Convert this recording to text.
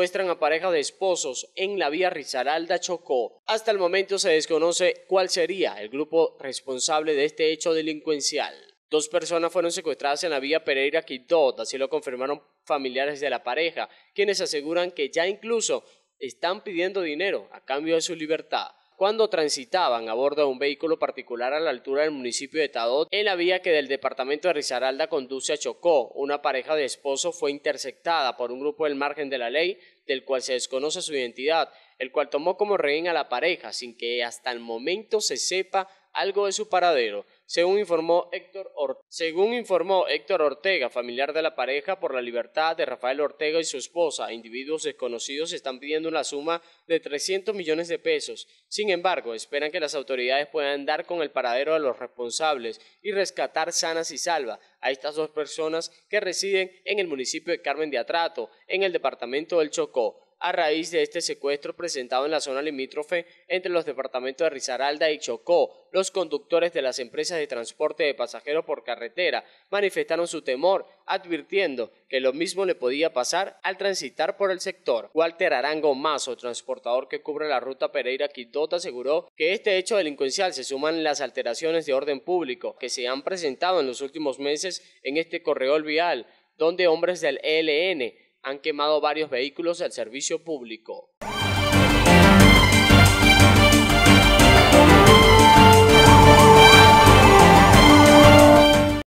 secuestran a pareja de esposos en la vía risaralda Chocó. Hasta el momento se desconoce cuál sería el grupo responsable de este hecho delincuencial. Dos personas fueron secuestradas en la vía Pereira Quidot, así lo confirmaron familiares de la pareja, quienes aseguran que ya incluso están pidiendo dinero a cambio de su libertad cuando transitaban a bordo de un vehículo particular a la altura del municipio de Tadot, en la vía que del departamento de Risaralda conduce a Chocó. Una pareja de esposos fue interceptada por un grupo del margen de la ley del cual se desconoce su identidad, el cual tomó como rehén a la pareja sin que hasta el momento se sepa algo de su paradero, según informó Héctor, Ortega, según informó Héctor Ortega, familiar de la pareja, por la libertad de Rafael Ortega y su esposa. Individuos desconocidos están pidiendo una suma de 300 millones de pesos. Sin embargo, esperan que las autoridades puedan dar con el paradero de los responsables y rescatar sanas y salvas a estas dos personas que residen en el municipio de Carmen de Atrato, en el departamento del Chocó a raíz de este secuestro presentado en la zona limítrofe entre los departamentos de Risaralda y Chocó. Los conductores de las empresas de transporte de pasajeros por carretera manifestaron su temor, advirtiendo que lo mismo le podía pasar al transitar por el sector. Walter Arango Mazo, transportador que cubre la ruta Pereira-Quitota, aseguró que este hecho delincuencial se suman las alteraciones de orden público que se han presentado en los últimos meses en este corredor vial, donde hombres del ELN han quemado varios vehículos del servicio público.